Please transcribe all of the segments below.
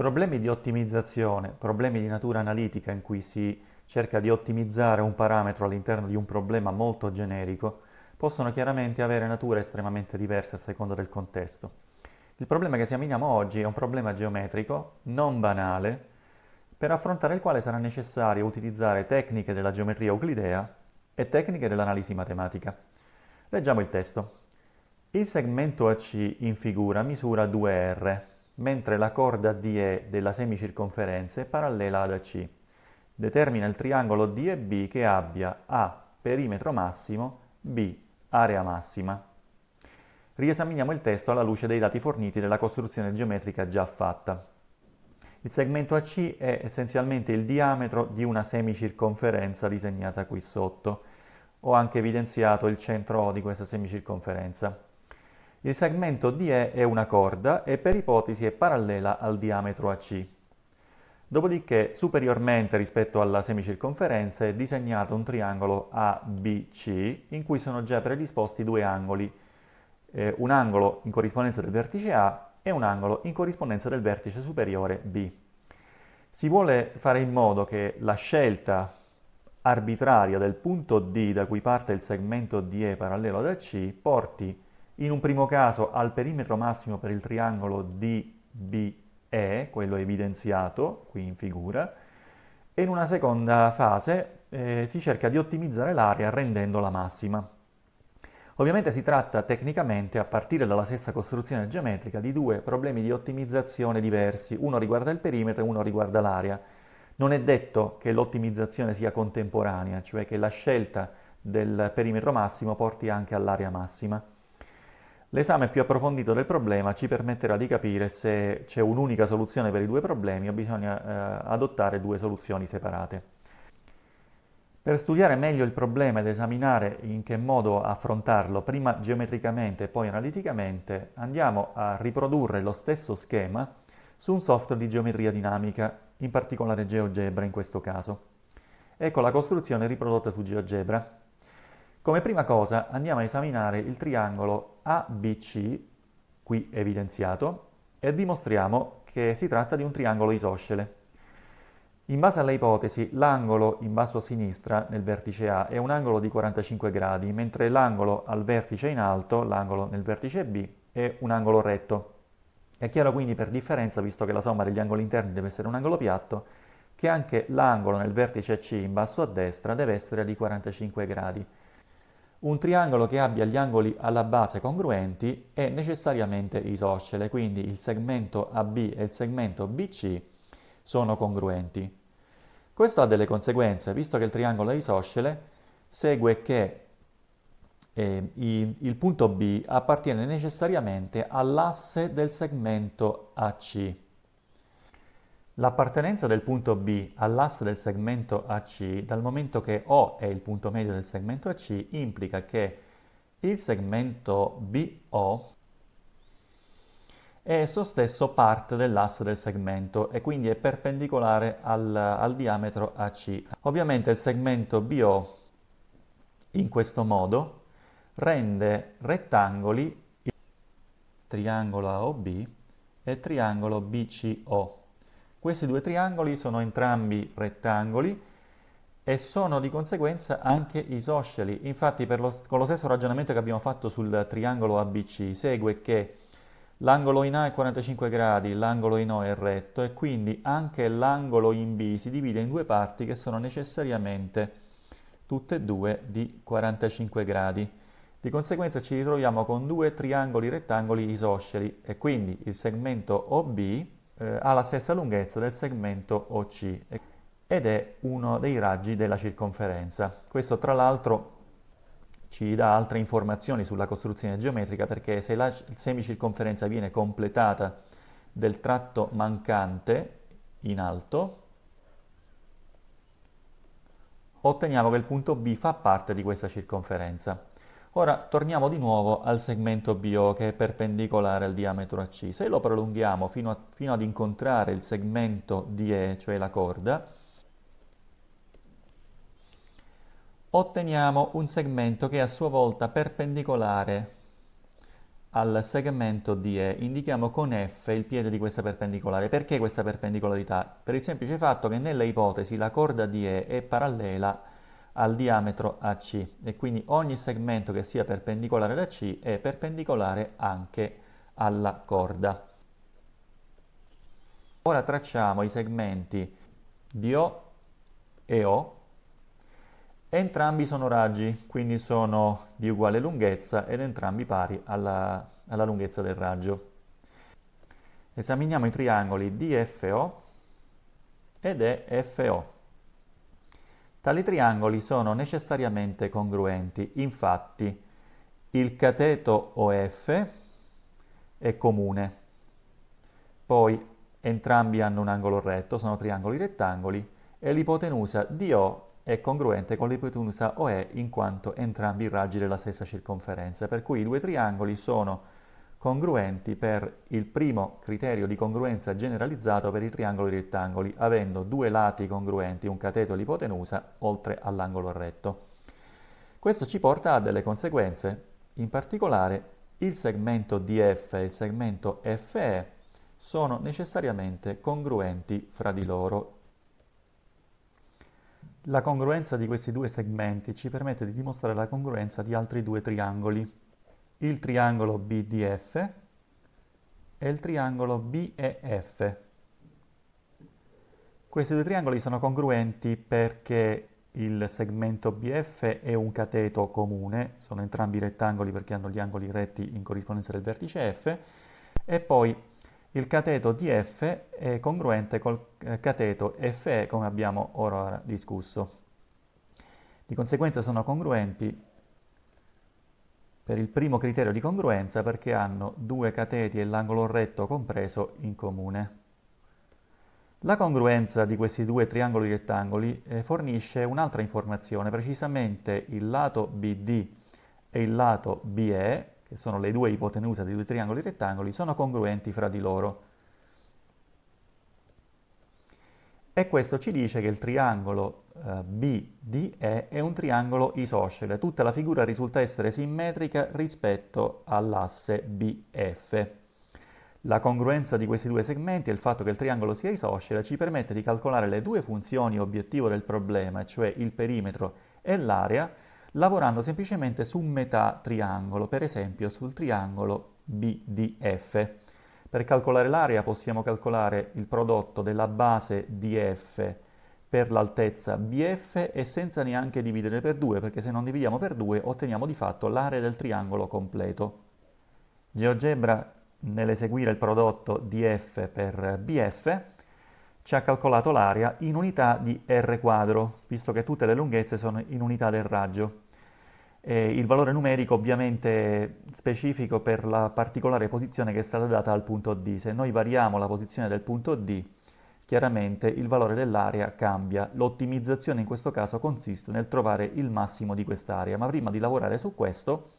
problemi di ottimizzazione, problemi di natura analitica in cui si cerca di ottimizzare un parametro all'interno di un problema molto generico, possono chiaramente avere natura estremamente diversa a seconda del contesto. Il problema che esaminiamo oggi è un problema geometrico, non banale, per affrontare il quale sarà necessario utilizzare tecniche della geometria euclidea e tecniche dell'analisi matematica. Leggiamo il testo. Il segmento AC in figura misura 2R, mentre la corda DE della semicirconferenza è parallela ad AC. Determina il triangolo DEB che abbia A perimetro massimo, B area massima. Riesaminiamo il testo alla luce dei dati forniti della costruzione geometrica già fatta. Il segmento AC è essenzialmente il diametro di una semicirconferenza disegnata qui sotto. Ho anche evidenziato il centro O di questa semicirconferenza. Il segmento DE è una corda e per ipotesi è parallela al diametro AC. Dopodiché, superiormente rispetto alla semicirconferenza, è disegnato un triangolo ABC in cui sono già predisposti due angoli, eh, un angolo in corrispondenza del vertice A e un angolo in corrispondenza del vertice superiore B. Si vuole fare in modo che la scelta arbitraria del punto D da cui parte il segmento DE parallelo ad AC porti in un primo caso al perimetro massimo per il triangolo DBE, quello evidenziato qui in figura, e in una seconda fase eh, si cerca di ottimizzare l'area rendendola massima. Ovviamente si tratta tecnicamente, a partire dalla stessa costruzione geometrica, di due problemi di ottimizzazione diversi, uno riguarda il perimetro e uno riguarda l'area. Non è detto che l'ottimizzazione sia contemporanea, cioè che la scelta del perimetro massimo porti anche all'area massima. L'esame più approfondito del problema ci permetterà di capire se c'è un'unica soluzione per i due problemi o bisogna eh, adottare due soluzioni separate. Per studiare meglio il problema ed esaminare in che modo affrontarlo, prima geometricamente e poi analiticamente, andiamo a riprodurre lo stesso schema su un software di geometria dinamica, in particolare GeoGebra in questo caso. Ecco la costruzione riprodotta su GeoGebra. Come prima cosa andiamo a esaminare il triangolo ABC, qui evidenziato, e dimostriamo che si tratta di un triangolo isoscele. In base alla ipotesi, l'angolo in basso a sinistra, nel vertice A, è un angolo di 45 gradi, mentre l'angolo al vertice in alto, l'angolo nel vertice B, è un angolo retto. È chiaro quindi per differenza, visto che la somma degli angoli interni deve essere un angolo piatto, che anche l'angolo nel vertice C in basso a destra deve essere di 45 gradi. Un triangolo che abbia gli angoli alla base congruenti è necessariamente isoscele, quindi il segmento AB e il segmento BC sono congruenti. Questo ha delle conseguenze, visto che il triangolo è isoscele, segue che eh, i, il punto B appartiene necessariamente all'asse del segmento AC. L'appartenenza del punto B all'asse del segmento AC, dal momento che O è il punto medio del segmento AC, implica che il segmento BO è esso stesso parte dell'asse del segmento e quindi è perpendicolare al, al diametro AC. Ovviamente il segmento BO in questo modo rende rettangoli triangolo AOB e triangolo BCO. Questi due triangoli sono entrambi rettangoli e sono di conseguenza anche isosceli. Infatti lo, con lo stesso ragionamento che abbiamo fatto sul triangolo ABC segue che l'angolo in A è 45 gradi, l'angolo in O è retto e quindi anche l'angolo in B si divide in due parti che sono necessariamente tutte e due di 45 gradi. Di conseguenza ci ritroviamo con due triangoli rettangoli isosceli e quindi il segmento OB eh, ha la stessa lunghezza del segmento OC ed è uno dei raggi della circonferenza. Questo tra l'altro ci dà altre informazioni sulla costruzione geometrica perché se la semicirconferenza viene completata del tratto mancante in alto, otteniamo che il punto B fa parte di questa circonferenza. Ora torniamo di nuovo al segmento BO che è perpendicolare al diametro AC. Se lo prolunghiamo fino, a, fino ad incontrare il segmento DE, cioè la corda, otteniamo un segmento che è a sua volta perpendicolare al segmento DE. Indichiamo con F il piede di questa perpendicolare. Perché questa perpendicolarità? Per il semplice fatto che nella ipotesi la corda DE è parallela a al diametro AC e quindi ogni segmento che sia perpendicolare ad AC è perpendicolare anche alla corda. Ora tracciamo i segmenti DO e O, entrambi sono raggi, quindi sono di uguale lunghezza ed entrambi pari alla, alla lunghezza del raggio. Esaminiamo i triangoli DFO ed EFO. Tali triangoli sono necessariamente congruenti, infatti il cateto OF è comune, poi entrambi hanno un angolo retto, sono triangoli rettangoli, e l'ipotenusa DO è congruente con l'ipotenusa OE in quanto entrambi i raggi della stessa circonferenza, per cui i due triangoli sono congruenti congruenti per il primo criterio di congruenza generalizzato per i triangoli rettangoli, avendo due lati congruenti, un cateto e l'ipotenusa, oltre all'angolo retto. Questo ci porta a delle conseguenze, in particolare il segmento DF e il segmento FE sono necessariamente congruenti fra di loro. La congruenza di questi due segmenti ci permette di dimostrare la congruenza di altri due triangoli il triangolo BDF e il triangolo BEF. Questi due triangoli sono congruenti perché il segmento BF è un cateto comune, sono entrambi rettangoli perché hanno gli angoli retti in corrispondenza del vertice F, e poi il cateto DF è congruente col eh, cateto FE come abbiamo ora discusso. Di conseguenza sono congruenti per il primo criterio di congruenza perché hanno due cateti e l'angolo retto compreso in comune. La congruenza di questi due triangoli rettangoli eh, fornisce un'altra informazione, precisamente il lato BD e il lato BE, che sono le due ipotenuse dei due triangoli rettangoli, sono congruenti fra di loro. e questo ci dice che il triangolo eh, BDE è un triangolo isoscele. Tutta la figura risulta essere simmetrica rispetto all'asse BF. La congruenza di questi due segmenti e il fatto che il triangolo sia isoscele ci permette di calcolare le due funzioni obiettivo del problema, cioè il perimetro e l'area, lavorando semplicemente su metà triangolo, per esempio sul triangolo BDF. Per calcolare l'area possiamo calcolare il prodotto della base DF per l'altezza BF e senza neanche dividere per 2 perché se non dividiamo per 2 otteniamo di fatto l'area del triangolo completo. GeoGebra nell'eseguire il prodotto DF per BF ci ha calcolato l'area in unità di R quadro, visto che tutte le lunghezze sono in unità del raggio eh, il valore numerico ovviamente specifico per la particolare posizione che è stata data al punto D. Se noi variamo la posizione del punto D, chiaramente il valore dell'area cambia. L'ottimizzazione in questo caso consiste nel trovare il massimo di quest'area, ma prima di lavorare su questo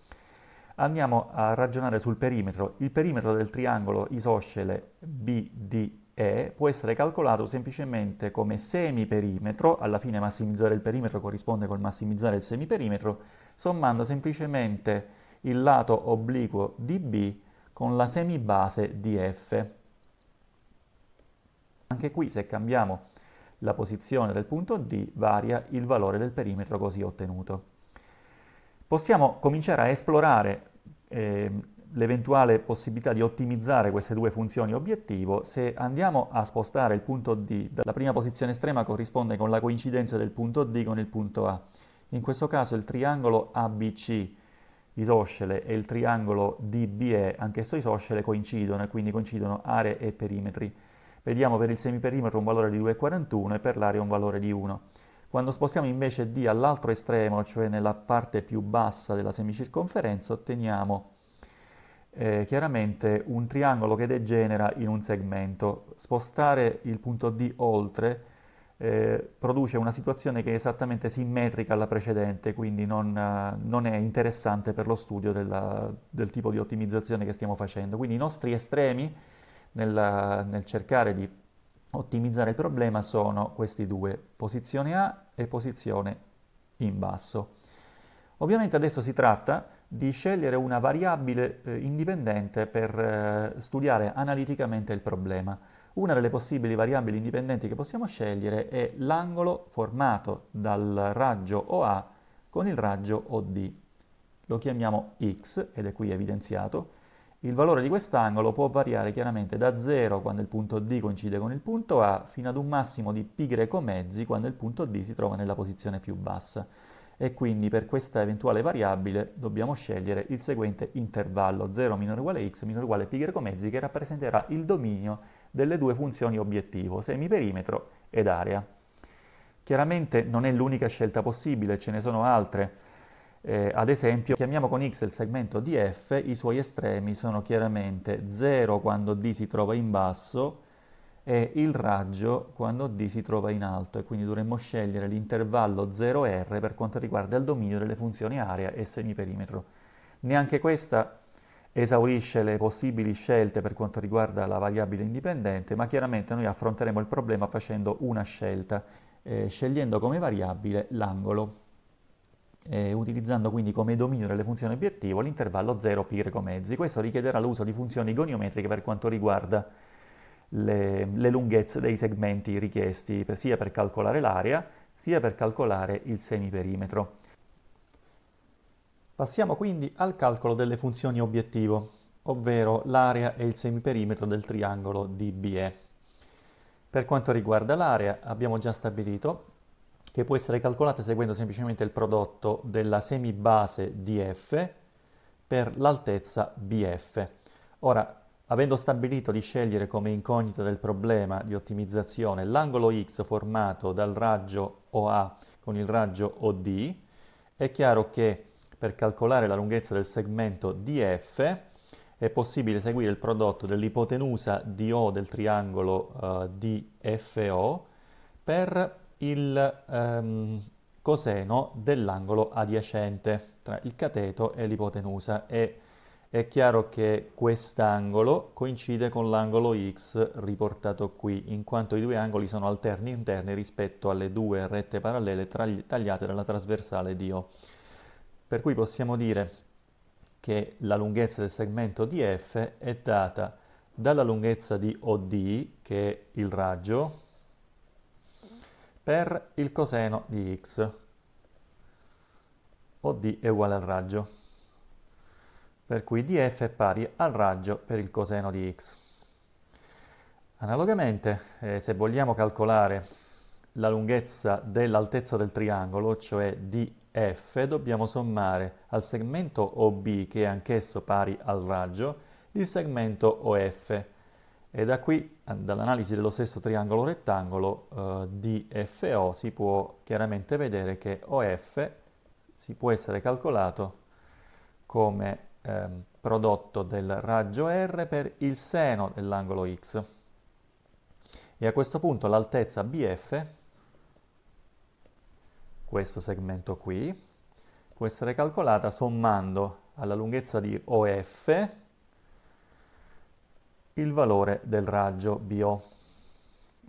andiamo a ragionare sul perimetro. Il perimetro del triangolo isoscele BD e può essere calcolato semplicemente come semiperimetro, alla fine massimizzare il perimetro corrisponde col massimizzare il semiperimetro, sommando semplicemente il lato obliquo di B con la semibase di F. Anche qui se cambiamo la posizione del punto D varia il valore del perimetro così ottenuto. Possiamo cominciare a esplorare eh, l'eventuale possibilità di ottimizzare queste due funzioni obiettivo, se andiamo a spostare il punto D dalla prima posizione estrema corrisponde con la coincidenza del punto D con il punto A. In questo caso il triangolo ABC isoscele e il triangolo DBE, anch'esso isoscele, coincidono e quindi coincidono aree e perimetri. Vediamo per il semiperimetro un valore di 2,41 e per l'area un valore di 1. Quando spostiamo invece D all'altro estremo, cioè nella parte più bassa della semicirconferenza, otteniamo eh, chiaramente un triangolo che degenera in un segmento. Spostare il punto D oltre eh, produce una situazione che è esattamente simmetrica alla precedente, quindi non, eh, non è interessante per lo studio della, del tipo di ottimizzazione che stiamo facendo. Quindi i nostri estremi nel, nel cercare di ottimizzare il problema sono questi due, posizione A e posizione in basso. Ovviamente adesso si tratta di scegliere una variabile eh, indipendente per eh, studiare analiticamente il problema. Una delle possibili variabili indipendenti che possiamo scegliere è l'angolo formato dal raggio OA con il raggio OD. Lo chiamiamo x ed è qui evidenziato. Il valore di quest'angolo può variare chiaramente da 0 quando il punto D coincide con il punto A fino ad un massimo di π greco mezzi quando il punto D si trova nella posizione più bassa e quindi per questa eventuale variabile dobbiamo scegliere il seguente intervallo 0 minore uguale x minore uguale pi greco mezzi che rappresenterà il dominio delle due funzioni obiettivo, semiperimetro ed area. Chiaramente non è l'unica scelta possibile, ce ne sono altre. Eh, ad esempio, chiamiamo con x il segmento di f, i suoi estremi sono chiaramente 0 quando d si trova in basso è il raggio quando D si trova in alto e quindi dovremmo scegliere l'intervallo 0R per quanto riguarda il dominio delle funzioni area e semiperimetro. Neanche questa esaurisce le possibili scelte per quanto riguarda la variabile indipendente, ma chiaramente noi affronteremo il problema facendo una scelta, eh, scegliendo come variabile l'angolo, eh, utilizzando quindi come dominio delle funzioni obiettivo l'intervallo 0 π mezzi. Questo richiederà l'uso di funzioni goniometriche per quanto riguarda le, le lunghezze dei segmenti richiesti per, sia per calcolare l'area sia per calcolare il semiperimetro. Passiamo quindi al calcolo delle funzioni obiettivo, ovvero l'area e il semiperimetro del triangolo DBE. Per quanto riguarda l'area abbiamo già stabilito che può essere calcolata seguendo semplicemente il prodotto della semibase DF per l'altezza BF. Ora, avendo stabilito di scegliere come incognita del problema di ottimizzazione l'angolo x formato dal raggio OA con il raggio OD, è chiaro che per calcolare la lunghezza del segmento DF è possibile seguire il prodotto dell'ipotenusa DO del triangolo uh, eh, DFO per il um, coseno dell'angolo adiacente tra il cateto e l'ipotenusa e è chiaro che quest'angolo coincide con l'angolo x riportato qui, in quanto i due angoli sono alterni interni rispetto alle due rette parallele tagliate dalla trasversale di O. Per cui possiamo dire che la lunghezza del segmento di F è data dalla lunghezza di OD, che è il raggio, per il coseno di x. OD è uguale al raggio per cui df è pari al raggio per il coseno di x. Analogamente, eh, se vogliamo calcolare la lunghezza dell'altezza del triangolo, cioè df, dobbiamo sommare al segmento OB, che è anch'esso pari al raggio, il segmento OF. E da qui, dall'analisi dello stesso triangolo rettangolo eh, DFO, si può chiaramente vedere che OF si può essere calcolato come ehm, prodotto del raggio R per il seno dell'angolo X. E a questo punto l'altezza BF, questo segmento qui, può essere calcolata sommando alla lunghezza di OF il valore del raggio BO.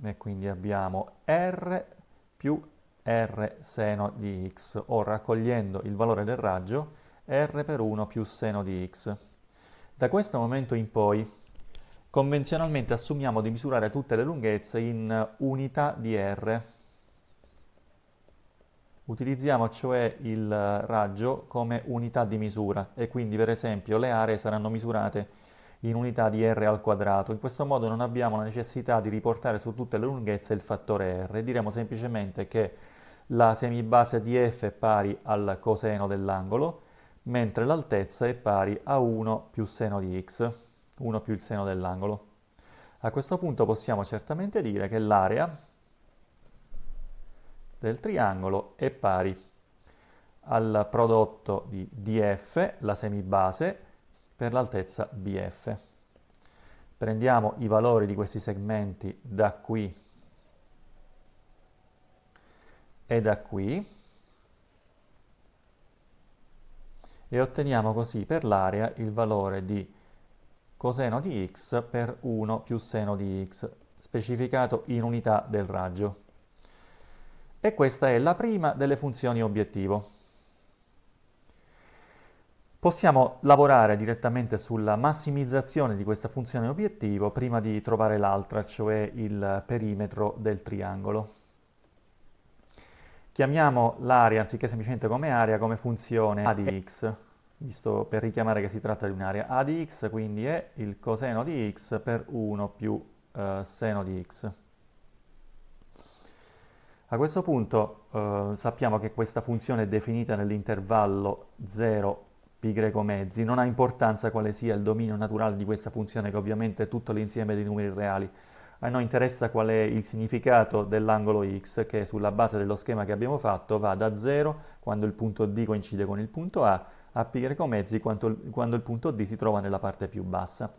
E quindi abbiamo R più R seno di X, o raccogliendo il valore del raggio, r per 1 più seno di x. Da questo momento in poi, convenzionalmente assumiamo di misurare tutte le lunghezze in unità di r. Utilizziamo cioè il raggio come unità di misura e quindi per esempio le aree saranno misurate in unità di r al quadrato. In questo modo non abbiamo la necessità di riportare su tutte le lunghezze il fattore r. Diremo semplicemente che la semibase di f è pari al coseno dell'angolo mentre l'altezza è pari a 1 più seno di x, 1 più il seno dell'angolo. A questo punto possiamo certamente dire che l'area del triangolo è pari al prodotto di DF, la semibase, per l'altezza BF. Prendiamo i valori di questi segmenti da qui e da qui, e otteniamo così per l'area il valore di coseno di x per 1 più seno di x, specificato in unità del raggio. E questa è la prima delle funzioni obiettivo. Possiamo lavorare direttamente sulla massimizzazione di questa funzione obiettivo prima di trovare l'altra, cioè il perimetro del triangolo. Chiamiamo l'area, anziché semplicemente come area, come funzione a di eh. x, visto per richiamare che si tratta di un'area. a di x quindi è il coseno di x per 1 più eh, seno di x. A questo punto eh, sappiamo che questa funzione è definita nell'intervallo 0 π mezzi, non ha importanza quale sia il dominio naturale di questa funzione che ovviamente è tutto l'insieme dei numeri reali a noi interessa qual è il significato dell'angolo x che sulla base dello schema che abbiamo fatto va da 0 quando il punto D coincide con il punto A a π mezzi quando, il punto D si trova nella parte più bassa.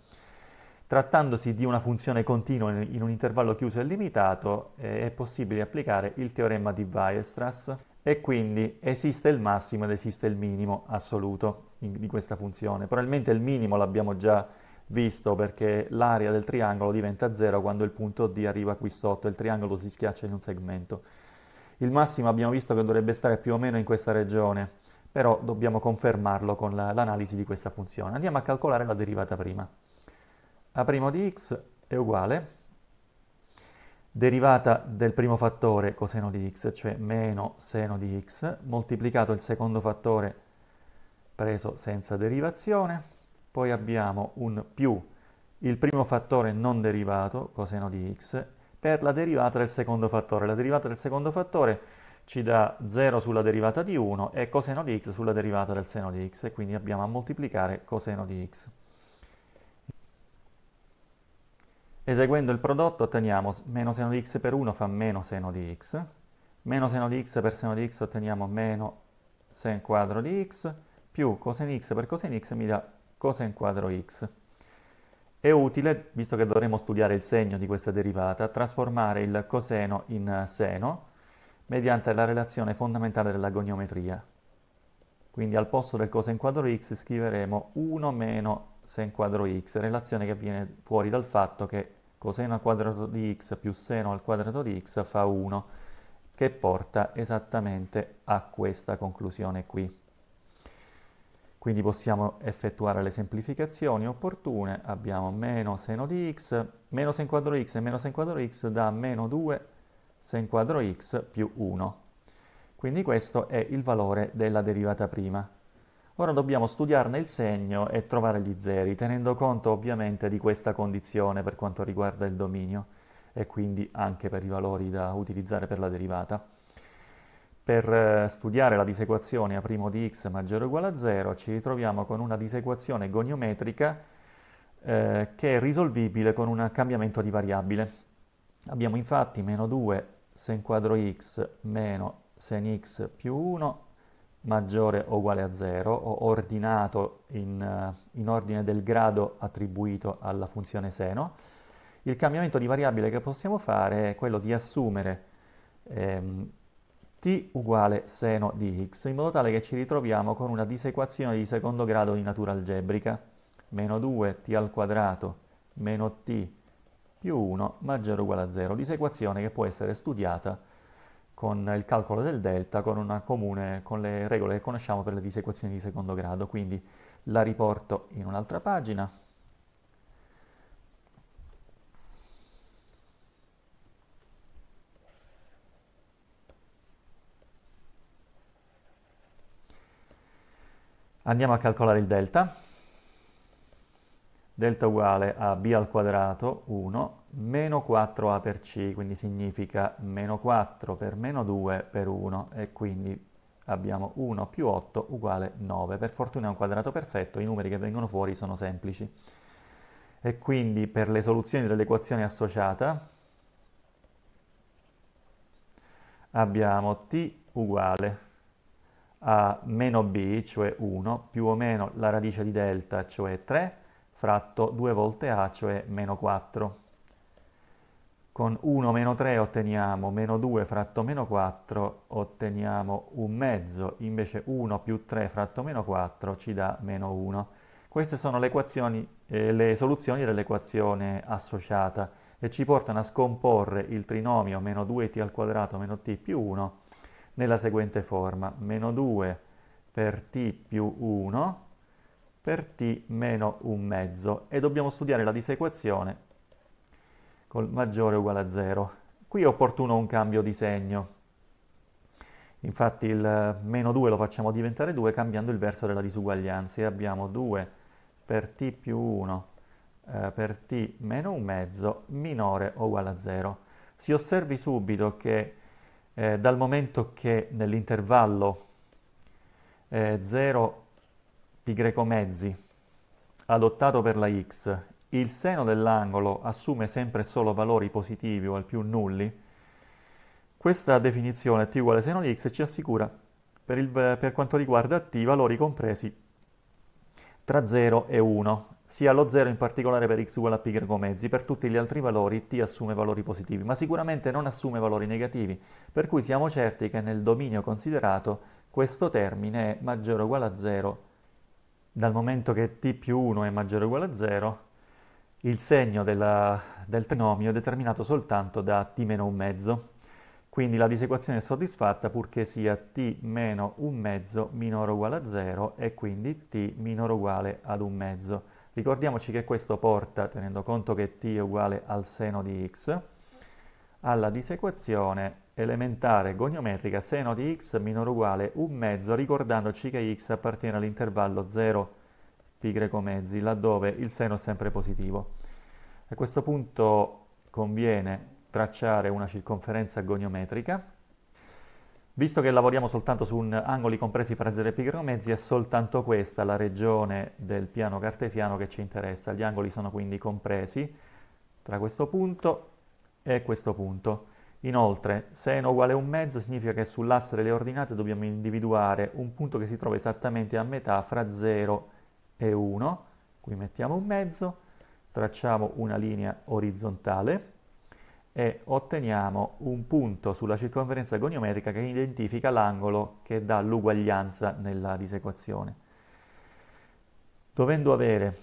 Trattandosi di una funzione continua in un intervallo chiuso e limitato eh, è possibile applicare il teorema di Weierstrass e quindi esiste il massimo ed esiste il minimo assoluto di questa funzione. Probabilmente il minimo l'abbiamo già visto perché l'area del triangolo diventa 0 quando il punto D arriva qui sotto, il triangolo si schiaccia in un segmento. Il massimo abbiamo visto che dovrebbe stare più o meno in questa regione, però dobbiamo confermarlo con l'analisi di questa funzione. Andiamo a calcolare la derivata prima. A' di x è uguale derivata del primo fattore coseno di x, cioè meno seno di x, moltiplicato il secondo fattore preso senza derivazione, poi abbiamo un più il primo fattore non derivato, coseno di x, per la derivata del secondo fattore. La derivata del secondo fattore ci dà 0 sulla derivata di 1 e coseno di x sulla derivata del seno di x, e quindi abbiamo a moltiplicare coseno di x. Eseguendo il prodotto otteniamo meno seno di x per 1 fa meno seno di x, meno seno di x per seno di x otteniamo meno sen quadro di x, più coseno di x per coseno di x mi dà cosa è quadro x. È utile, visto che dovremo studiare il segno di questa derivata, trasformare il coseno in seno mediante la relazione fondamentale della goniometria. Quindi al posto del coseno quadro x scriveremo 1 meno sen quadro x, relazione che viene fuori dal fatto che coseno al quadrato di x più seno al quadrato di x fa 1, che porta esattamente a questa conclusione qui. Quindi possiamo effettuare le semplificazioni opportune, abbiamo meno seno di x, meno sen quadro x e meno sen quadro x da meno 2 sen quadro x più 1. Quindi questo è il valore della derivata prima. Ora dobbiamo studiarne il segno e trovare gli zeri, tenendo conto ovviamente di questa condizione per quanto riguarda il dominio e quindi anche per i valori da utilizzare per la derivata. Per eh, studiare la disequazione a primo di x maggiore o uguale a 0 ci ritroviamo con una disequazione goniometrica eh, che è risolvibile con un cambiamento di variabile. Abbiamo infatti meno 2 sen quadro x meno sen x più 1 maggiore o uguale a 0, ho ordinato in, eh, in ordine del grado attribuito alla funzione seno. Il cambiamento di variabile che possiamo fare è quello di assumere ehm, t uguale seno di x, in modo tale che ci ritroviamo con una disequazione di secondo grado di natura algebrica, meno 2 t al quadrato meno t più 1 maggiore o uguale a 0, disequazione che può essere studiata con il calcolo del delta, con, una comune, con le regole che conosciamo per le disequazioni di secondo grado, quindi la riporto in un'altra pagina. Andiamo a calcolare il delta. Delta uguale a b al quadrato 1 meno 4a per c, quindi significa meno 4 per meno 2 per 1 e quindi abbiamo 1 più 8 uguale 9. Per fortuna è un quadrato perfetto, i numeri che vengono fuori sono semplici. E quindi per le soluzioni dell'equazione associata abbiamo t uguale a meno b, cioè 1, più o meno la radice di delta, cioè 3, fratto 2 volte a, cioè meno 4. Con 1 meno 3 otteniamo meno 2 fratto meno 4, otteniamo un mezzo, invece 1 più 3 fratto meno 4 ci dà meno 1. Queste sono le, eh, le soluzioni dell'equazione associata e ci portano a scomporre il trinomio meno 2t al quadrato meno t più 1 nella seguente forma, meno 2 per t più 1 per t meno 1 mezzo e dobbiamo studiare la disequazione col maggiore uguale a 0. Qui è opportuno un cambio di segno, infatti il meno 2 lo facciamo diventare 2 cambiando il verso della disuguaglianza e abbiamo 2 per t più 1 eh, per t meno 1 mezzo minore o uguale a 0. Si osservi subito che eh, dal momento che nell'intervallo eh, pi greco mezzi adottato per la x il seno dell'angolo assume sempre solo valori positivi o al più nulli, questa definizione t uguale seno di x ci assicura per, il, per quanto riguarda t valori compresi tra 0 e 1 sia lo 0 in particolare per x uguale a π mezzi, per tutti gli altri valori t assume valori positivi, ma sicuramente non assume valori negativi, per cui siamo certi che nel dominio considerato questo termine è maggiore o uguale a 0, dal momento che t più 1 è maggiore o uguale a 0, il segno della, del trinomio è determinato soltanto da t meno 1 mezzo, quindi la disequazione è soddisfatta purché sia t meno 1 mezzo minore o uguale a 0 e quindi t minore o uguale ad 1 mezzo. Ricordiamoci che questo porta, tenendo conto che t è uguale al seno di x, alla disequazione elementare goniometrica seno di x minore uguale 1 mezzo, ricordandoci che x appartiene all'intervallo 0 pi greco mezzi, laddove il seno è sempre positivo. A questo punto conviene tracciare una circonferenza goniometrica Visto che lavoriamo soltanto su un, angoli compresi fra 0 e pi mezzi, è soltanto questa la regione del piano cartesiano che ci interessa. Gli angoli sono quindi compresi tra questo punto e questo punto. Inoltre, seno uguale a un mezzo significa che sull'asse delle ordinate dobbiamo individuare un punto che si trova esattamente a metà fra 0 e 1. Qui mettiamo un mezzo, tracciamo una linea orizzontale e otteniamo un punto sulla circonferenza goniometrica che identifica l'angolo che dà l'uguaglianza nella disequazione. Dovendo avere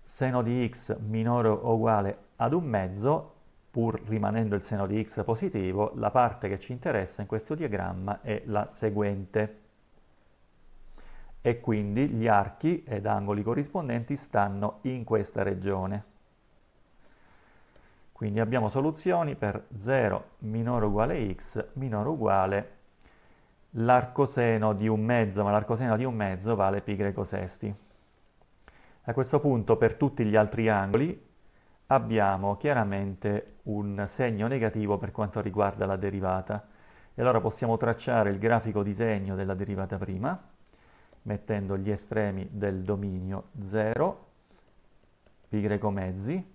seno di x minore o uguale ad un mezzo, pur rimanendo il seno di x positivo, la parte che ci interessa in questo diagramma è la seguente. E quindi gli archi ed angoli corrispondenti stanno in questa regione. Quindi abbiamo soluzioni per 0 minore uguale x minore uguale l'arcoseno di un mezzo, ma l'arcoseno di un mezzo vale pi greco sesti. A questo punto per tutti gli altri angoli abbiamo chiaramente un segno negativo per quanto riguarda la derivata. E allora possiamo tracciare il grafico di segno della derivata prima, mettendo gli estremi del dominio 0, pi greco mezzi,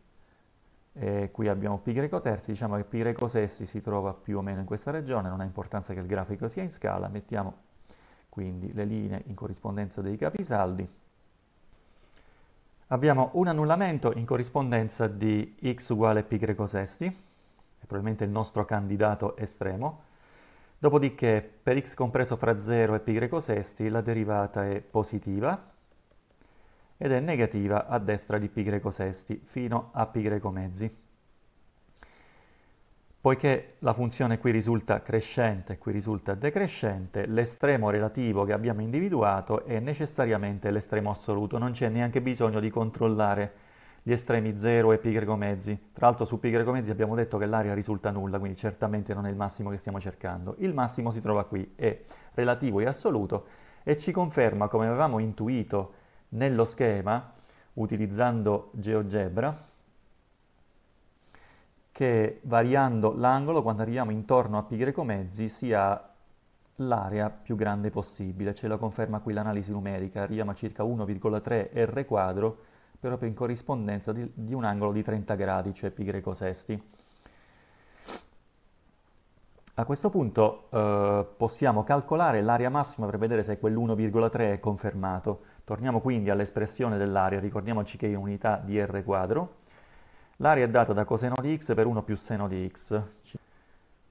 e qui abbiamo π greco terzi, diciamo che π greco sesti si trova più o meno in questa regione, non ha importanza che il grafico sia in scala, mettiamo quindi le linee in corrispondenza dei capisaldi. Abbiamo un annullamento in corrispondenza di x uguale π greco sesti, è probabilmente il nostro candidato estremo, dopodiché per x compreso fra 0 e π greco sesti la derivata è positiva, ed è negativa a destra di π sesti fino a π mezzi. Poiché la funzione qui risulta crescente e qui risulta decrescente, l'estremo relativo che abbiamo individuato è necessariamente l'estremo assoluto, non c'è neanche bisogno di controllare gli estremi 0 e π mezzi. Tra l'altro su π mezzi abbiamo detto che l'area risulta nulla, quindi certamente non è il massimo che stiamo cercando. Il massimo si trova qui, è relativo e assoluto, e ci conferma, come avevamo intuito nello schema utilizzando GeoGebra che variando l'angolo quando arriviamo intorno a π mezzi sia l'area più grande possibile. Ce la conferma qui l'analisi numerica, arriviamo a circa 1,3 r quadro proprio in corrispondenza di, di, un angolo di 30 gradi, cioè π sesti. A questo punto eh, possiamo calcolare l'area massima per vedere se quell'1,3 è confermato. Torniamo quindi all'espressione dell'area, ricordiamoci che è unità di R quadro. L'area è data da coseno di x per 1 più seno di x.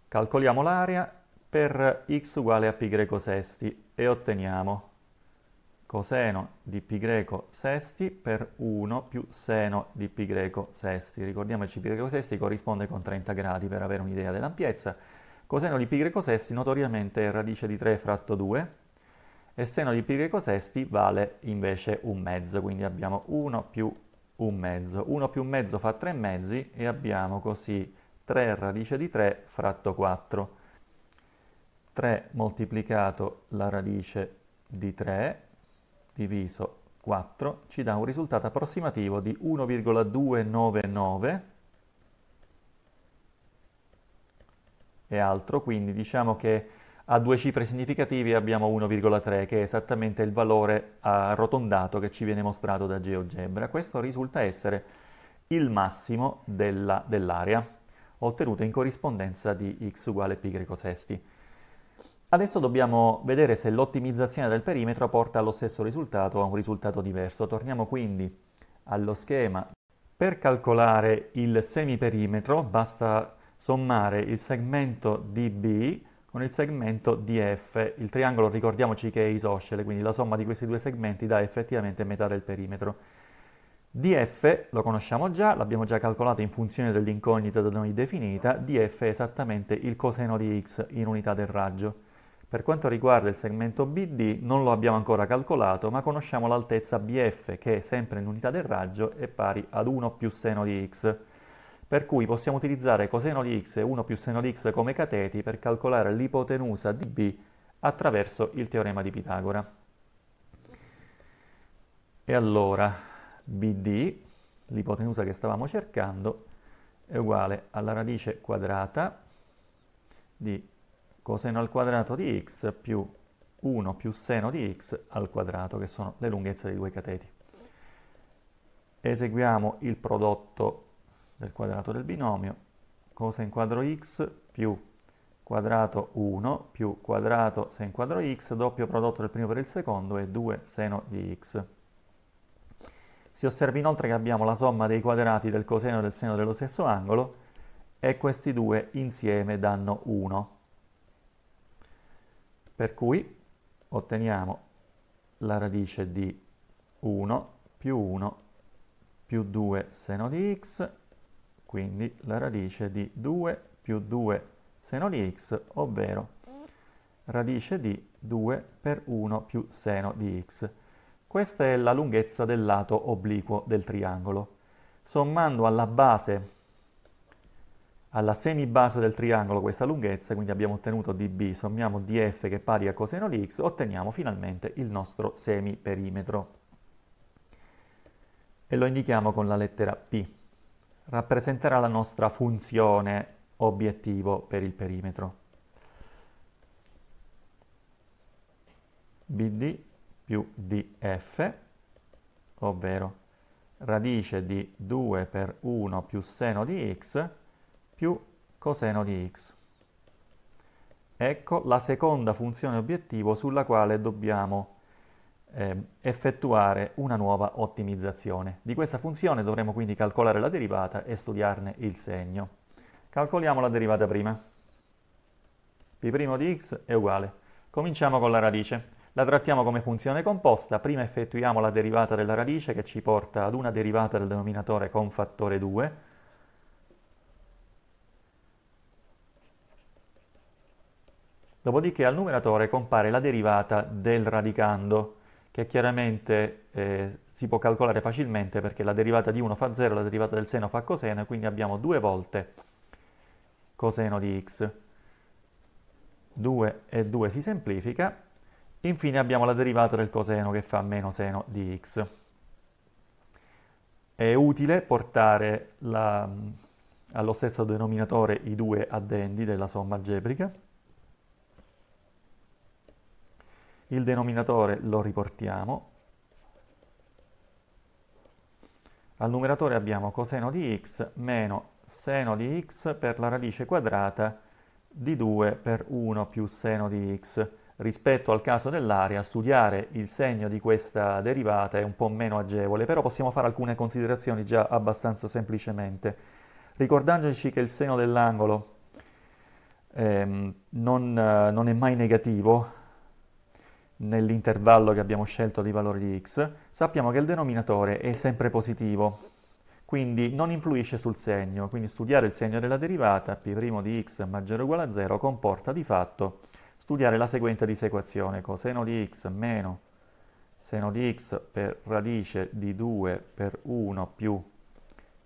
Calcoliamo l'area per x uguale a π sesti e otteniamo coseno di π sesti per 1 più seno di π sesti. Ricordiamoci che π sesti corrisponde con 30 gradi per avere un'idea dell'ampiezza. Coseno di π sesti notoriamente è radice di 3 fratto 2 il seno di pi greco sesti vale invece un mezzo, quindi abbiamo 1 più un mezzo. 1 più un mezzo fa 3 mezzi e abbiamo così 3 radice di 3 fratto 4. 3 moltiplicato la radice di 3 diviso 4 ci dà un risultato approssimativo di 1,299 e altro, quindi diciamo che a due cifre significative abbiamo 1,3 che è esattamente il valore arrotondato che ci viene mostrato da GeoGebra. Questo risulta essere il massimo della, dell'area ottenuto in corrispondenza di x uguale pi sesti. Adesso dobbiamo vedere se l'ottimizzazione del perimetro porta allo stesso risultato o a un risultato diverso. Torniamo quindi allo schema. Per calcolare il semiperimetro basta sommare il segmento dB con il segmento DF. Il triangolo ricordiamoci che è isoscele, quindi la somma di questi due segmenti dà effettivamente metà del perimetro. DF lo conosciamo già, l'abbiamo già calcolato in funzione dell'incognita da noi definita, DF è esattamente il coseno di x in unità del raggio. Per quanto riguarda il segmento BD non lo abbiamo ancora calcolato, ma conosciamo l'altezza BF che sempre in unità del raggio è pari ad 1 più seno di x per cui possiamo utilizzare coseno di x e 1 più seno di x come cateti per calcolare l'ipotenusa di B attraverso il teorema di Pitagora. E allora BD, l'ipotenusa che stavamo cercando, è uguale alla radice quadrata di coseno al quadrato di x più 1 più seno di x al quadrato, che sono le lunghezze dei due cateti. Eseguiamo il prodotto del quadrato del binomio, cosa in quadro x più quadrato 1 più quadrato seno in quadro x, doppio prodotto del primo per il secondo è 2 seno di x. Si osserva inoltre che abbiamo la somma dei quadrati del coseno e del seno dello stesso angolo e questi due insieme danno 1. Per cui otteniamo la radice di 1 più 1 più 2 seno di x quindi la radice di 2 più 2 seno di x, ovvero radice di 2 per 1 più seno di x. Questa è la lunghezza del lato obliquo del triangolo. Sommando alla base, alla semibase del triangolo questa lunghezza, quindi abbiamo ottenuto dB, sommiamo df che è pari a coseno di x, otteniamo finalmente il nostro semiperimetro. E lo indichiamo con la lettera P rappresenterà la nostra funzione obiettivo per il perimetro. BD più DF, ovvero radice di 2 per 1 più seno di x più coseno di x. Ecco la seconda funzione obiettivo sulla quale dobbiamo eh, effettuare una nuova ottimizzazione. Di questa funzione dovremo quindi calcolare la derivata e studiarne il segno. Calcoliamo la derivata prima. π' di x è uguale. Cominciamo con la radice. La trattiamo come funzione composta, prima effettuiamo la derivata della radice che ci porta ad una derivata del denominatore con fattore 2, Dopodiché al numeratore compare la derivata del radicando, che chiaramente eh, si può calcolare facilmente perché la derivata di 1 fa 0, la derivata del seno fa coseno, e quindi abbiamo due volte coseno di x. 2 e 2 si semplifica. Infine abbiamo la derivata del coseno che fa meno seno di x. È utile portare la, mm, allo stesso denominatore i due addendi della somma algebrica. il denominatore lo riportiamo, al numeratore abbiamo coseno di x meno seno di x per la radice quadrata di 2 per 1 più seno di x. Rispetto al caso dell'area, studiare il segno di questa derivata è un po' meno agevole, però possiamo fare alcune considerazioni già abbastanza semplicemente. Ricordandoci che il seno dell'angolo ehm, non, non è mai negativo, nell'intervallo che abbiamo scelto di valori di x, sappiamo che il denominatore è sempre positivo, quindi non influisce sul segno, quindi studiare il segno della derivata p' di x maggiore o uguale a 0 comporta di fatto studiare la seguente disequazione, coseno di x meno seno di x per radice di 2 per 1 più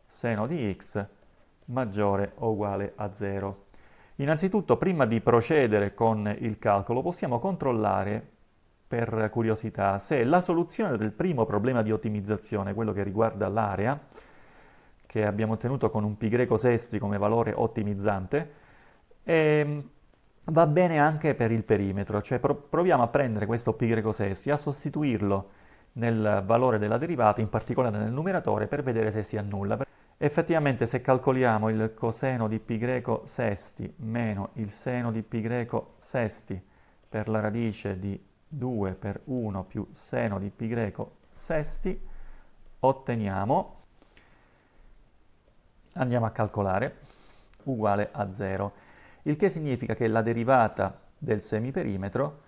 seno di x maggiore o uguale a 0. Innanzitutto, prima di procedere con il calcolo, possiamo controllare per curiosità se la soluzione del primo problema di ottimizzazione, quello che riguarda l'area, che abbiamo ottenuto con un π greco sesti come valore ottimizzante, e ehm, va bene anche per il perimetro, cioè pro- proviamo a prendere questo π greco sesti, a sostituirlo nel valore della derivata, in particolare nel numeratore, per vedere se si annulla. Effettivamente se calcoliamo il coseno di π greco sesti meno il seno di π greco sesti per la radice di 2 per 1 più seno di pi greco sesti, otteniamo, andiamo a calcolare, uguale a 0, il che significa che la derivata del semiperimetro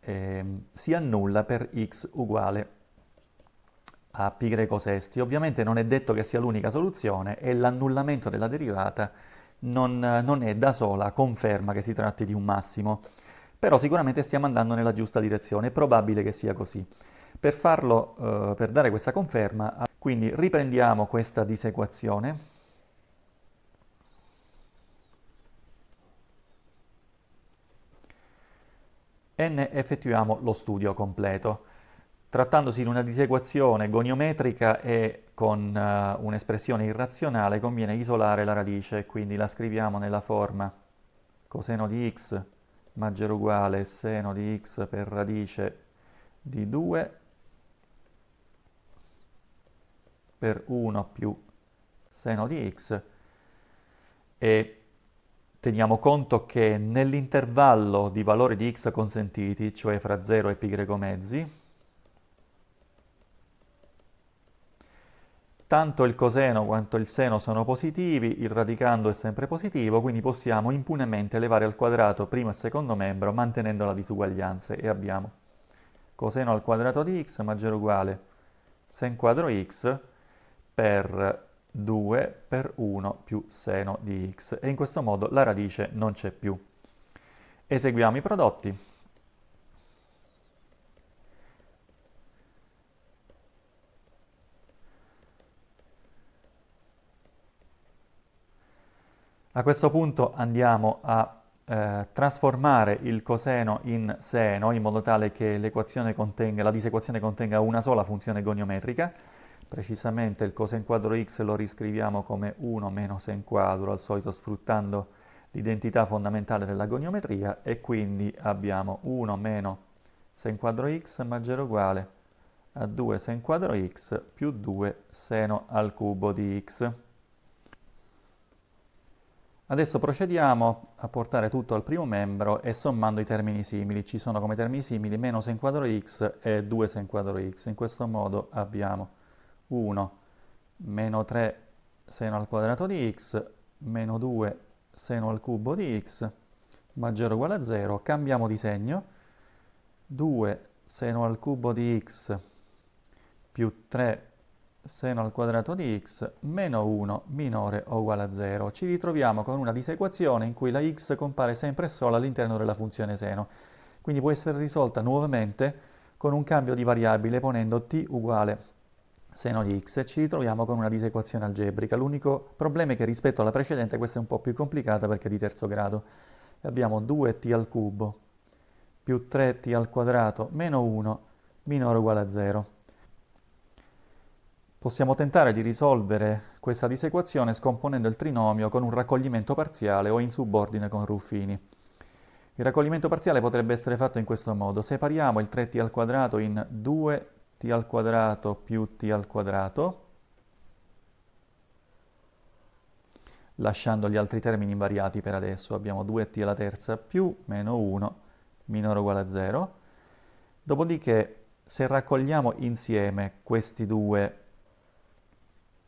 eh, si annulla per x uguale a pi greco sesti. Ovviamente non è detto che sia l'unica soluzione e l'annullamento della derivata non, non è da sola conferma che si tratti di un massimo però sicuramente stiamo andando nella giusta direzione, è probabile che sia così. Per farlo, eh, per dare questa conferma, quindi riprendiamo questa disequazione, e ne effettuiamo lo studio completo. Trattandosi di una disequazione goniometrica e con uh, un'espressione irrazionale conviene isolare la radice, quindi la scriviamo nella forma coseno di x maggiore uguale seno di x per radice di 2 per 1 più seno di x e teniamo conto che nell'intervallo di valori di x consentiti, cioè fra 0 e π mezzi, tanto il coseno quanto il seno sono positivi, il radicando è sempre positivo, quindi possiamo impunemente elevare al quadrato primo e secondo membro mantenendo la disuguaglianza e abbiamo coseno al quadrato di x maggiore o uguale sen quadro x per 2 per 1 più seno di x e in questo modo la radice non c'è più. Eseguiamo i prodotti. A questo punto andiamo a eh, trasformare il coseno in seno in modo tale che contenga, la disequazione contenga una sola funzione goniometrica. Precisamente il coseno quadro x lo riscriviamo come 1 meno sen quadro, al solito sfruttando l'identità fondamentale della goniometria e quindi abbiamo 1 meno sen quadro x maggiore o uguale a 2 sen quadro x più 2 seno al cubo di x. Adesso procediamo a portare tutto al primo membro e sommando i termini simili. Ci sono come termini simili meno se in quadro x e 2 se in quadro x. In questo modo abbiamo 1 meno 3 seno al quadrato di x meno 2 seno al cubo di x maggiore o uguale a 0. Cambiamo di segno. 2 seno al cubo di x più 3 seno al quadrato di x meno 1 minore o uguale a 0. Ci ritroviamo con una disequazione in cui la x compare sempre sola all'interno della funzione seno, quindi può essere risolta nuovamente con un cambio di variabile ponendo t uguale seno di x e ci ritroviamo con una disequazione algebrica. L'unico problema è che rispetto alla precedente questa è un po' più complicata perché è di terzo grado. Abbiamo 2t al cubo più 3t al quadrato meno 1 minore o uguale a 0. Possiamo tentare di risolvere questa disequazione scomponendo il trinomio con un raccoglimento parziale o in subordine con Ruffini. Il raccoglimento parziale potrebbe essere fatto in questo modo. Separiamo il 3t al quadrato in 2t al quadrato più t al quadrato, lasciando gli altri termini invariati per adesso. Abbiamo 2t alla terza più meno 1 minore o uguale a 0. Dopodiché, se raccogliamo insieme questi due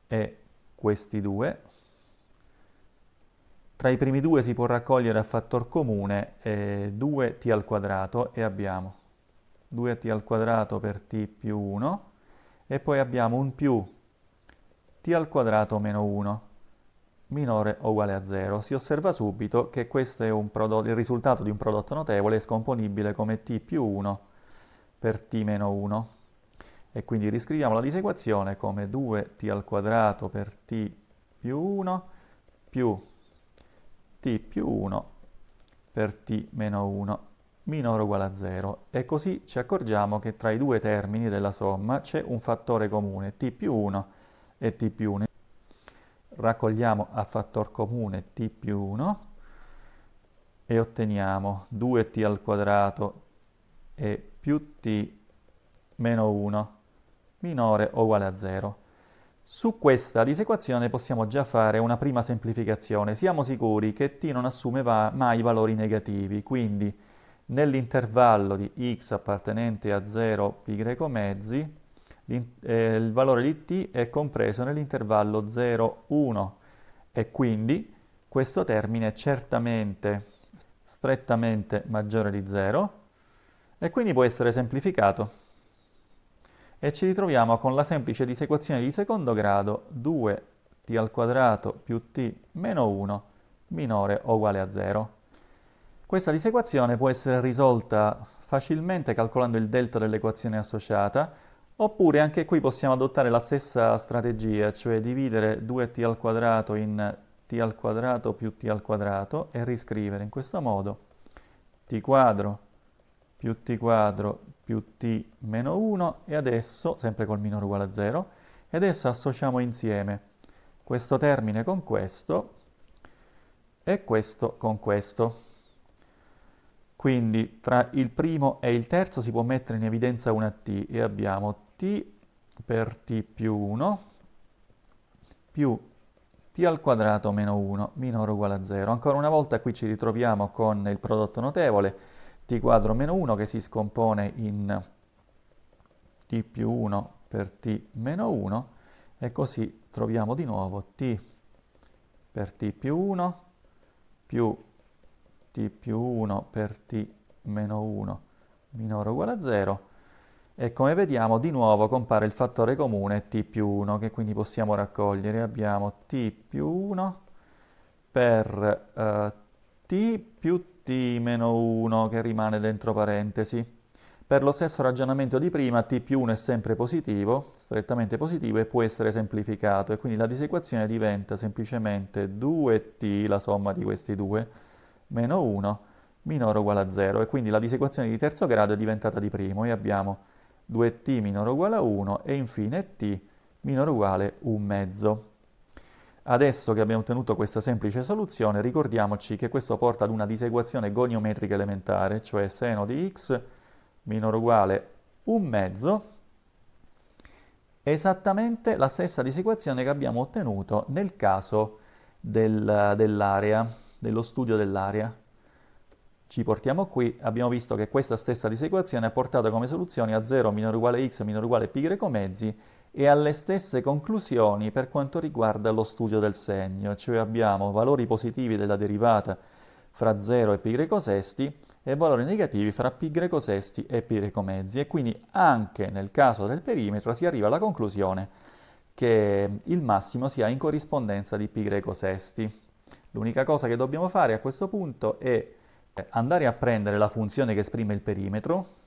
e questi due. Tra i primi due si può raccogliere a fattor comune eh, 2t al quadrato e abbiamo 2t al quadrato per t più 1 e poi abbiamo un più t al quadrato meno 1 minore o uguale a 0. Si osserva subito che questo è prodotto, il risultato di un prodotto notevole è scomponibile come t più 1 per t meno 1 e quindi riscriviamo la disequazione come 2t al quadrato per t più 1 più t più 1 per t meno 1 minore o uguale a 0 e così ci accorgiamo che tra i due termini della somma c'è un fattore comune t più 1 e t più 1. Raccogliamo a fattore comune t più 1 e otteniamo 2t al quadrato e più t meno 1 minore o uguale a 0. Su questa disequazione possiamo già fare una prima semplificazione. Siamo sicuri che t non assume va mai valori negativi, quindi nell'intervallo di x appartenente a 0 π mezzi, eh, il valore di t è compreso nell'intervallo 0, 1 e quindi questo termine è certamente strettamente maggiore di 0 e quindi può essere semplificato e ci ritroviamo con la semplice disequazione di secondo grado 2t al quadrato più t meno 1 minore o uguale a 0. Questa disequazione può essere risolta facilmente calcolando il delta dell'equazione associata, oppure anche qui possiamo adottare la stessa strategia, cioè dividere 2t al quadrato in t al quadrato più t al quadrato e riscrivere in questo modo t quadro più t quadro più t meno 1 e adesso, sempre col minore uguale a 0, e adesso associamo insieme questo termine con questo e questo con questo. Quindi tra il primo e il terzo si può mettere in evidenza una t e abbiamo t per t più 1 più t al quadrato meno 1 minore uguale a 0. Ancora una volta qui ci ritroviamo con il prodotto notevole, t quadro meno 1 che si scompone in t più 1 per t meno 1 e così troviamo di nuovo t per t più 1 più t più 1 per t meno 1 minore o uguale a 0 e come vediamo di nuovo compare il fattore comune t più 1 che quindi possiamo raccogliere abbiamo t più 1 per eh, t più t 1 che rimane dentro parentesi. Per lo stesso ragionamento di prima, t più 1 è sempre positivo, strettamente positivo, e può essere semplificato, e quindi la disequazione diventa semplicemente 2t, la somma di questi due, meno 1, minore o uguale a 0, e quindi la disequazione di terzo grado è diventata di primo, e abbiamo 2t minore o uguale a 1, e infine t minore o uguale a 1 mezzo. Adesso che abbiamo ottenuto questa semplice soluzione, ricordiamoci che questo porta ad una diseguazione goniometrica elementare, cioè seno di x minore o uguale un mezzo, esattamente la stessa disequazione che abbiamo ottenuto nel caso del, dell'area, dello studio dell'area. Ci portiamo qui, abbiamo visto che questa stessa disequazione ha portato come soluzione a 0 minore o uguale x minore o uguale π greco mezzi e alle stesse conclusioni per quanto riguarda lo studio del segno, cioè abbiamo valori positivi della derivata fra 0 e π sesti e valori negativi fra π sesti e π mezzi e quindi anche nel caso del perimetro si arriva alla conclusione che il massimo sia in corrispondenza di π sesti. L'unica cosa che dobbiamo fare a questo punto è andare a prendere la funzione che esprime il perimetro,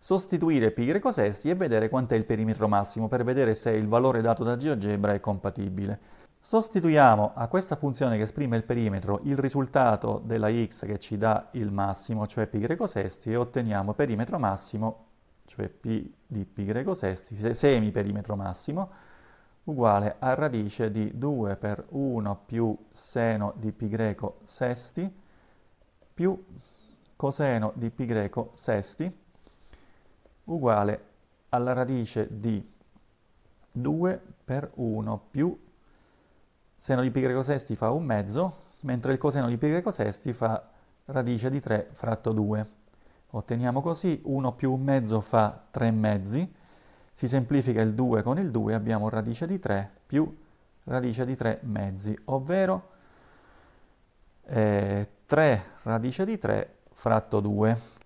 sostituire pi greco sesti e vedere quant'è il perimetro massimo per vedere se il valore dato da GeoGebra è compatibile. Sostituiamo a questa funzione che esprime il perimetro il risultato della x che ci dà il massimo, cioè pi greco sesti, e otteniamo perimetro massimo, cioè pi di pi greco sesti, semiperimetro massimo, uguale a radice di 2 per 1 più seno di pi greco sesti più coseno di pi greco sesti uguale alla radice di 2 per 1 più seno di pi greco sesti fa un mezzo, mentre il coseno di pi greco sesti fa radice di 3 fratto 2. Otteniamo così 1 più un mezzo fa 3 mezzi, si semplifica il 2 con il 2, abbiamo radice di 3 più radice di 3 mezzi, ovvero eh, 3 radice di 3 fratto 2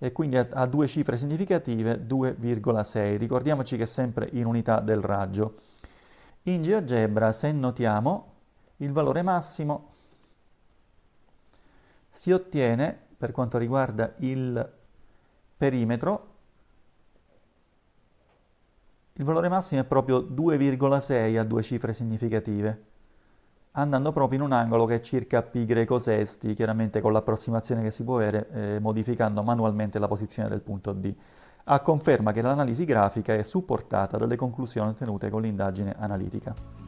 e quindi a, a due cifre significative 2,6. Ricordiamoci che è sempre in unità del raggio. In GeoGebra, se notiamo, il valore massimo si ottiene per quanto riguarda il perimetro il valore massimo è proprio 2,6 a due cifre significative andando proprio in un angolo che è circa π greco sesti, chiaramente con l'approssimazione che si può avere eh, modificando manualmente la posizione del punto D, a conferma che l'analisi grafica è supportata dalle conclusioni ottenute con l'indagine analitica.